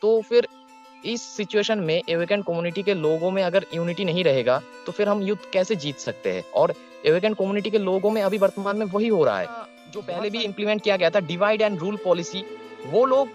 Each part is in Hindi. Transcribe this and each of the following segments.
तो फिर इस सिचुएशन में एवेकन कम्युनिटी के लोगों में अगर यूनिटी नहीं रहेगा तो फिर हम युद्ध कैसे जीत सकते हैं और एवेकन कम्युनिटी के लोगों में अभी वर्तमान में वही हो रहा है हाँ, जो पहले भी इम्प्लीमेंट किया गया था डिवाइड एंड रूल पॉलिसी वो लोग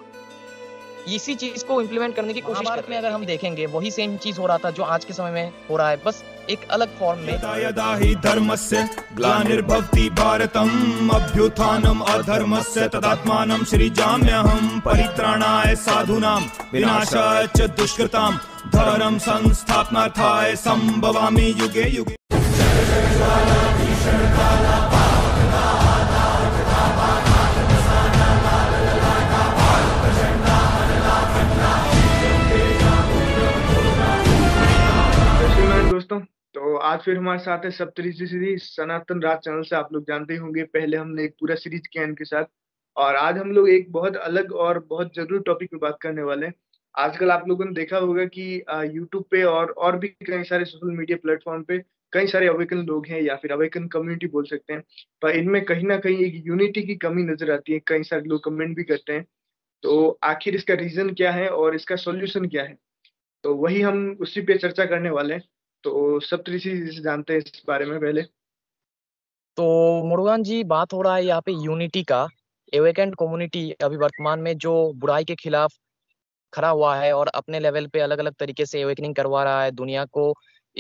इसी चीज को इम्प्लीमेंट करने की कोशिश कर में अगर हम देखेंगे वही सेम चीज हो रहा था जो आज के समय में हो रहा है बस एक अलग फॉर्म में धर्म से ग्लानिर्भवति भारतम अभ्युथानम अधर्म से तदात्मान श्री तदात्मानं हम परित्राणाय साधूनां विनाशाय च दुष्कृतां धर्म संस्थापनार्थाय संभवामी युगे युगे आज फिर हमारे साथ है सप्तऋषि सीरीज सनातन राज चैनल से आप लोग जानते ही होंगे पहले हमने एक पूरा सीरीज किया इनके साथ और आज हम लोग एक बहुत अलग और बहुत जरूरी टॉपिक पे बात करने वाले हैं आजकल आप लोगों ने देखा होगा कि यूट्यूब पे और और भी कई सारे सोशल मीडिया प्लेटफॉर्म पे कई सारे अवेकन लोग हैं या फिर अवेकन कम्युनिटी बोल सकते हैं पर इनमें कहीं ना कहीं एक यूनिटी की कमी नजर आती है कई सारे लोग कमेंट भी करते हैं तो आखिर इसका रीजन क्या है और इसका सोल्यूशन क्या है तो वही हम उसी पे चर्चा करने वाले हैं तो सप्तऋषि तो से जानते हैं इस बारे में पहले तो मुरुगान जी बात हो रहा है यहाँ पे यूनिटी का एवेकेंट कम्युनिटी अभी वर्तमान में जो बुराई के खिलाफ खड़ा हुआ है और अपने लेवल पे अलग अलग तरीके से एवेकनिंग करवा रहा है दुनिया को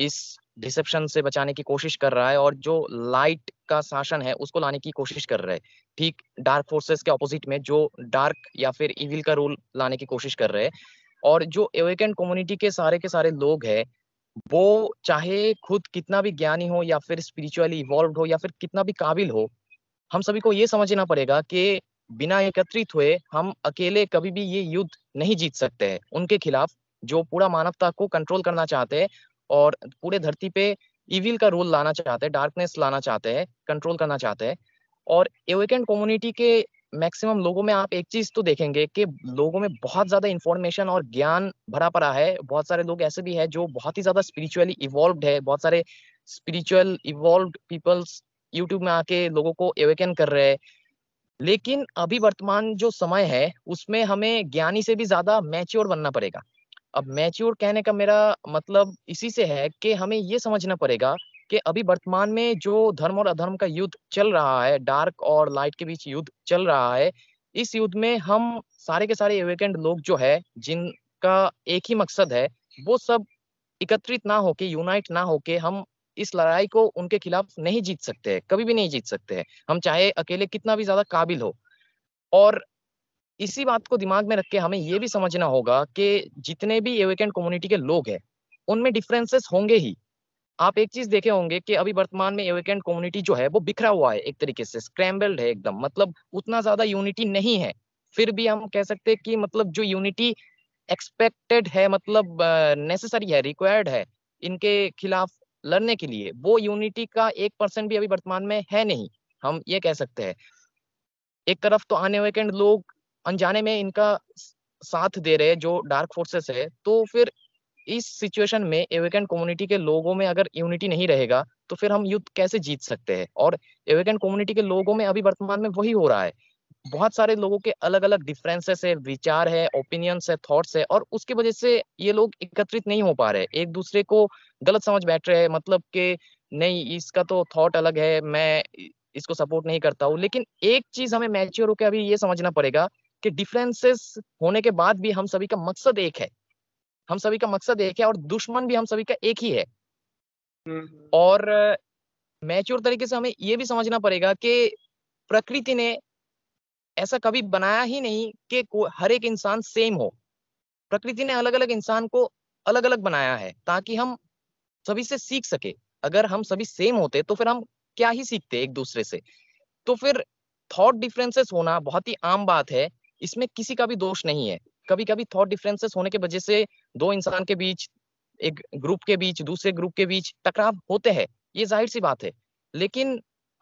इस डिसेप्शन से बचाने की कोशिश कर रहा है और जो लाइट का शासन है उसको लाने की कोशिश कर रहे हैं ठीक डार्क फोर्सेस के ऑपोजिट में जो डार्क या फिर इविल का रूल लाने की कोशिश कर रहे हैं और जो एवेकेंट कम्युनिटी के सारे के सारे लोग हैं वो चाहे खुद कितना भी ज्ञानी हो या फिर स्पिरिचुअली इवॉल्व हो या फिर कितना भी काबिल हो हम सभी को ये समझना पड़ेगा कि बिना एकत्रित हुए हम अकेले कभी भी ये युद्ध नहीं जीत सकते हैं उनके खिलाफ जो पूरा मानवता को कंट्रोल करना चाहते हैं और पूरे धरती पे इविल का रोल लाना चाहते हैं डार्कनेस लाना चाहते हैं कंट्रोल करना चाहते हैं और एवेकेंट कम्युनिटी के मैक्सिमम लोगों में आप एक चीज तो देखेंगे कि लोगों में बहुत ज्यादा इंफॉर्मेशन और ज्ञान भरा पड़ा है बहुत सारे लोग ऐसे भी है जो बहुत ही ज्यादा स्पिरिचुअली इवॉल्व है बहुत सारे स्पिरिचुअल इवॉल्व पीपल्स यूट्यूब में आके लोगों को एवेकन कर रहे हैं लेकिन अभी वर्तमान जो समय है उसमें हमें ज्ञानी से भी ज्यादा मैच्योर बनना पड़ेगा अब मैच्योर कहने का मेरा मतलब इसी से है कि हमें ये समझना पड़ेगा कि अभी वर्तमान में जो धर्म और अधर्म का युद्ध चल रहा है डार्क और लाइट के बीच युद्ध चल रहा है इस युद्ध में हम सारे के सारे एवेकेंड लोग जो है जिनका एक ही मकसद है वो सब एकत्रित ना होके यूनाइट ना होके हम इस लड़ाई को उनके खिलाफ नहीं जीत सकते हैं कभी भी नहीं जीत सकते हैं हम चाहे अकेले कितना भी ज्यादा काबिल हो और इसी बात को दिमाग में रख के हमें ये भी समझना होगा कि जितने भी एवेकेंट कम्युनिटी के लोग हैं उनमें डिफरेंसेस होंगे ही आप एक चीज देखे होंगे कि अभी वर्तमान में एवेकेंट कम्युनिटी जो है वो बिखरा हुआ है एक तरीके से स्क्रैम्बल्ड है एकदम मतलब उतना ज्यादा यूनिटी नहीं है फिर भी हम कह सकते हैं कि मतलब जो यूनिटी एक्सपेक्टेड है मतलब नेसेसरी uh, है रिक्वायर्ड है इनके खिलाफ लड़ने के लिए वो यूनिटी का एक परसेंट भी अभी वर्तमान में है नहीं हम ये कह सकते हैं एक तरफ तो आने वेकेंड लोग अनजाने में इनका साथ दे रहे हैं जो डार्क फोर्सेस है तो फिर इस सिचुएशन में एवेकन कम्युनिटी के लोगों में अगर यूनिटी नहीं रहेगा तो फिर हम युद्ध कैसे जीत सकते हैं और एवेकन कम्युनिटी के लोगों में अभी वर्तमान में वही हो रहा है बहुत सारे लोगों के अलग अलग डिफरेंसेस है विचार है ओपिनियंस है थॉट्स है और उसकी वजह से ये लोग एकत्रित नहीं हो पा रहे एक दूसरे को गलत समझ बैठ रहे हैं मतलब के नहीं इसका तो थॉट अलग है मैं इसको सपोर्ट नहीं करता हूँ लेकिन एक चीज हमें मैच्योर होकर अभी ये समझना पड़ेगा कि डिफरेंसेस होने के बाद भी हम सभी का मकसद एक है हम सभी का मकसद एक है और दुश्मन भी हम सभी का एक ही है हम्म। और मैच्योर तरीके से हमें ये भी समझना पड़ेगा कि प्रकृति ने ऐसा कभी बनाया ही नहीं कि हर एक इंसान सेम हो प्रकृति ने अलग अलग इंसान को अलग अलग बनाया है ताकि हम सभी से सीख सके अगर हम सभी सेम होते तो फिर हम क्या ही सीखते एक दूसरे से तो फिर थॉट डिफरेंसेस होना बहुत ही आम बात है इसमें किसी का भी दोष नहीं है कभी कभी थॉट डिफरेंसेस होने के वजह से दो इंसान के बीच एक ग्रुप के बीच दूसरे ग्रुप के बीच टकराव होते हैं ये जाहिर सी बात है लेकिन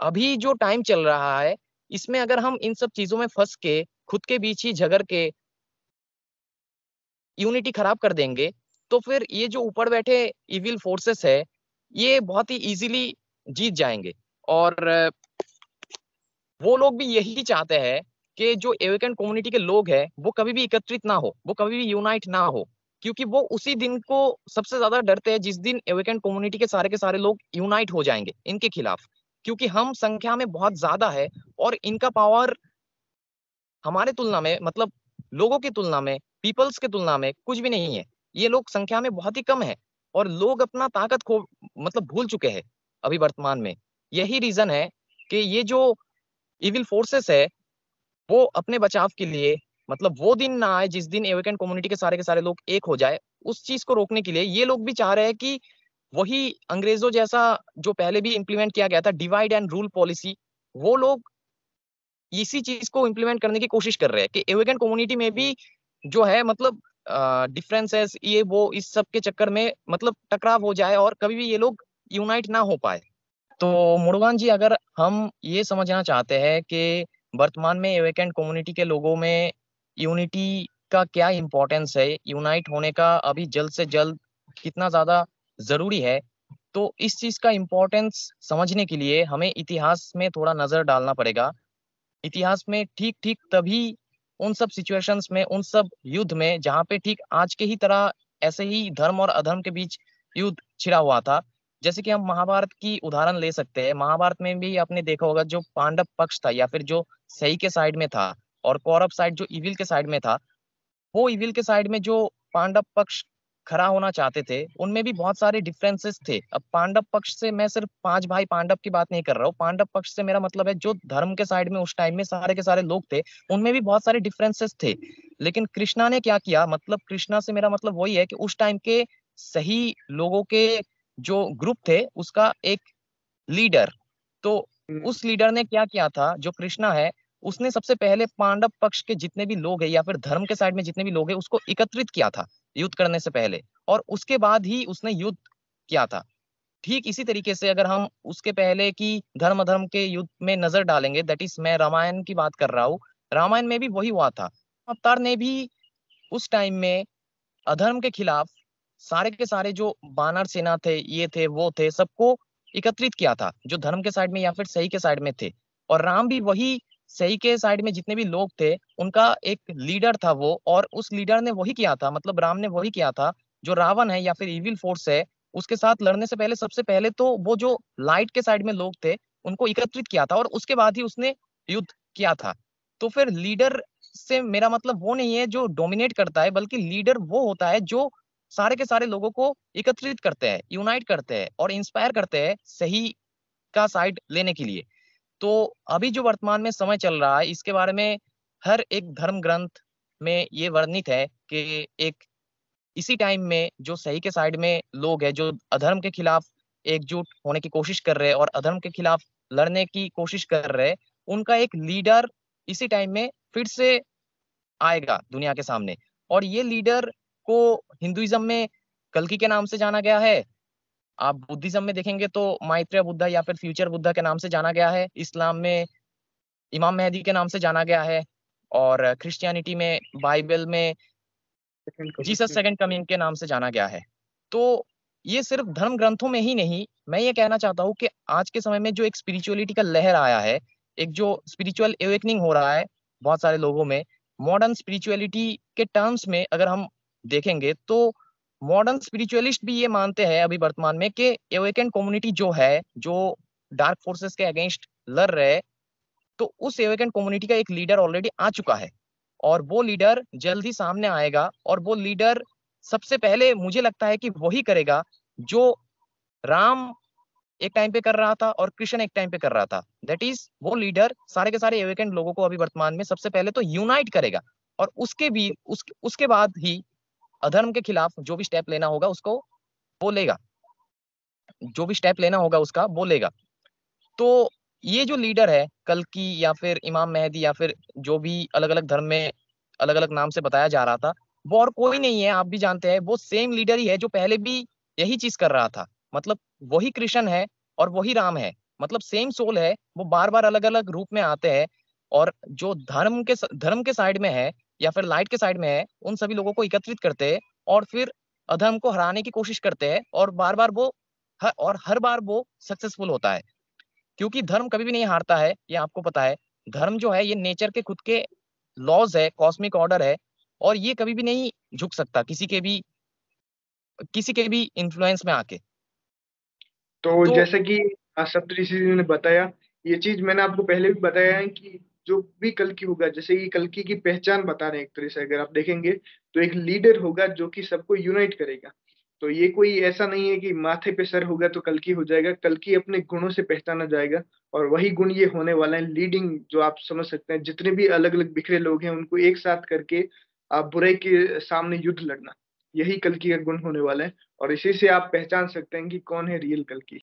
अभी जो टाइम चल रहा है इसमें अगर हम इन सब चीजों में फंस के खुद के बीच ही झगड़ के यूनिटी खराब कर देंगे तो फिर ये जो ऊपर बैठे इविल फोर्सेस है ये बहुत ही इजीली जीत जाएंगे और वो लोग भी यही चाहते हैं कि जो एवेकन कम्युनिटी के लोग हैं वो कभी भी एकत्रित ना हो वो कभी भी यूनाइट ना हो क्योंकि वो उसी दिन को सबसे ज्यादा डरते हैं जिस दिन एवेकन कम्युनिटी के सारे के सारे लोग यूनाइट हो जाएंगे इनके खिलाफ क्योंकि हम संख्या में बहुत ज्यादा है और इनका पावर हमारे तुलना में मतलब लोगों की तुलना में पीपल्स के तुलना में कुछ भी नहीं है ये लोग संख्या में बहुत ही कम है और लोग अपना ताकत खो मतलब भूल चुके हैं अभी वर्तमान में यही रीजन है कि ये जो इविल फोर्सेस है वो अपने बचाव के लिए मतलब वो दिन ना आए जिस दिन एवेकेंट कम्युनिटी के सारे के सारे लोग एक हो जाए उस चीज को रोकने के लिए ये लोग भी चाह रहे हैं कि वही अंग्रेजों जैसा जो पहले भी इम्प्लीमेंट किया गया था डिवाइड एंड रूल पॉलिसी वो लोग इसी चीज को इम्प्लीमेंट करने की कोशिश कर रहे हैं कि एवेकेंट कम्युनिटी में भी जो है मतलब डिफरेंसेस ये वो इस सब के चक्कर में मतलब टकराव हो जाए और कभी भी ये लोग यूनाइट ना हो पाए तो मुड़वान जी अगर हम ये समझना चाहते हैं कि वर्तमान में एवेकेंट कम्युनिटी के लोगों में यूनिटी का क्या इम्पोर्टेंस है यूनाइट होने का अभी जल्द से जल्द कितना ज़्यादा ज़रूरी है तो इस चीज़ का इम्पोर्टेंस समझने के लिए हमें इतिहास में थोड़ा नज़र डालना पड़ेगा इतिहास में ठीक ठीक तभी उन सब सिचुएशंस में उन सब युद्ध में जहाँ पे ठीक आज के ही तरह ऐसे ही धर्म और अधर्म के बीच युद्ध छिड़ा हुआ था जैसे कि हम महाभारत की उदाहरण ले सकते हैं महाभारत में भी आपने देखा होगा जो पांडव पक्ष था या फिर जो सही के साइड में था और कौरव साइड जो इविल के साइड में था वो इविल के साइड में जो पांडव पक्ष खड़ा होना चाहते थे उनमें भी बहुत सारे डिफरेंसेस थे अब पांडव पक्ष से मैं सिर्फ पांच भाई पांडव की बात नहीं कर रहा हूँ पांडव पक्ष से मेरा मतलब है जो धर्म के साइड में उस टाइम में सारे के सारे लोग थे उनमें भी बहुत सारे डिफरेंसेस थे लेकिन कृष्णा ने क्या किया मतलब कृष्णा से मेरा मतलब वही है कि उस टाइम के सही लोगों के जो ग्रुप थे उसका एक लीडर तो हम्म। उस लीडर ने क्या किया था जो कृष्णा है उसने सबसे पहले पांडव पक्ष के जितने भी लोग है या फिर धर्म के साइड में जितने भी लोग है उसको एकत्रित किया था युद्ध करने से पहले और उसके बाद ही उसने युद्ध किया था ठीक इसी तरीके से अगर हम उसके पहले की धर्म धर्म के युद्ध में नजर डालेंगे दैट इज मैं रामायण की बात कर रहा हूँ रामायण में भी वही हुआ था अवतार ने भी उस टाइम में अधर्म के खिलाफ सारे के सारे जो बानर सेना थे ये थे वो थे सबको एकत्रित किया था जो धर्म के साइड में या फिर सही के साइड में थे और राम भी वही सही के साइड में जितने भी लोग थे उनका एक लीडर था वो और उस लीडर ने वही किया था मतलब राम ने वही किया था जो रावण है या फिर इविल फोर्स है उसके साथ लड़ने से पहले सबसे पहले तो वो जो लाइट के साइड में लोग थे उनको एकत्रित किया था और उसके बाद ही उसने युद्ध किया था तो फिर लीडर से मेरा मतलब वो नहीं है जो डोमिनेट करता है बल्कि लीडर वो होता है जो सारे के सारे लोगों को एकत्रित करते हैं यूनाइट करते हैं और इंस्पायर करते हैं सही का साइड लेने के लिए तो अभी जो वर्तमान में समय चल रहा है इसके बारे में हर एक धर्म ग्रंथ में ये वर्णित है कि एक इसी टाइम में जो सही के साइड में लोग हैं जो अधर्म के खिलाफ एकजुट होने की कोशिश कर रहे हैं और अधर्म के खिलाफ लड़ने की कोशिश कर रहे हैं उनका एक लीडर इसी टाइम में फिर से आएगा दुनिया के सामने और ये लीडर को हिंदुइज्म में कलकी के नाम से जाना गया है आप बुद्धिज्म में देखेंगे तो माइत्रेय बुद्धा या फिर फ्यूचर बुद्धा के नाम से जाना गया है इस्लाम में इमाम मेहदी के नाम से जाना गया है और क्रिश्चियनिटी में बाइबल में जीसस सेकंड कमिंग के नाम से जाना गया है तो ये सिर्फ धर्म ग्रंथों में ही नहीं मैं ये कहना चाहता हूँ कि आज के समय में जो एक स्पिरिचुअलिटी का लहर आया है एक जो स्पिरिचुअल एवेकनिंग हो रहा है बहुत सारे लोगों में मॉडर्न स्पिरिचुअलिटी के टर्म्स में अगर हम देखेंगे तो मॉडर्न स्पिरिचुअलिस्ट भी ये मानते हैं अभी वर्तमान में कि एवेकन कम्युनिटी जो है जो डार्क फोर्सेस के अगेंस्ट लड़ रहे तो उस एवेकन कम्युनिटी का एक लीडर ऑलरेडी आ चुका है और वो लीडर जल्द ही सामने आएगा और वो लीडर सबसे पहले मुझे लगता है कि वही करेगा जो राम एक टाइम पे कर रहा था और कृष्ण एक टाइम पे कर रहा था दैट इज वो लीडर सारे के सारे एवेकेंट लोगों को अभी वर्तमान में सबसे पहले तो यूनाइट करेगा और उसके भी उस, उसके बाद ही अधर्म के खिलाफ जो भी स्टेप लेना होगा उसको बोलेगा जो भी स्टेप लेना होगा उसका बोलेगा तो ये जो लीडर है कल की या फिर इमाम मेहदी या फिर जो भी अलग अलग धर्म में अलग अलग नाम से बताया जा रहा था वो और कोई नहीं है आप भी जानते हैं वो सेम लीडर ही है जो पहले भी यही चीज कर रहा था मतलब वही कृष्ण है और वही राम है मतलब सेम सोल है वो बार बार अलग अलग रूप में आते हैं और जो धर्म के धर्म के साइड में है या फिर लाइट के साइड में है उन सभी लोगों को एकत्रित करते हैं और फिर अधर्म को हराने की कोशिश करते हैं और बार बार वो हर, और हर बार वो सक्सेसफुल होता है क्योंकि धर्म कभी भी नहीं हारता है ये आपको पता है धर्म जो है ये नेचर के खुद के लॉज है कॉस्मिक ऑर्डर है और ये कभी भी नहीं झुक सकता किसी के भी किसी के भी इन्फ्लुएंस में आके तो, तो जैसे कि सप्तऋषि ने बताया ये चीज मैंने आपको पहले भी बताया है कि जो भी कलकी होगा जैसे ये कलकी की पहचान बता रहे हैं एक तरह से अगर आप देखेंगे तो एक लीडर होगा जो कि सबको यूनाइट करेगा तो ये कोई ऐसा नहीं है कि माथे पे सर होगा तो कलकी हो जाएगा कलकी अपने गुणों से पहचाना जाएगा और वही गुण ये होने वाला है लीडिंग जो आप समझ सकते हैं जितने भी अलग अलग बिखरे लोग हैं उनको एक साथ करके आप बुरे के सामने युद्ध लड़ना यही कलकी का गुण होने वाला है और इसी से आप पहचान सकते हैं कि कौन है रियल कलकी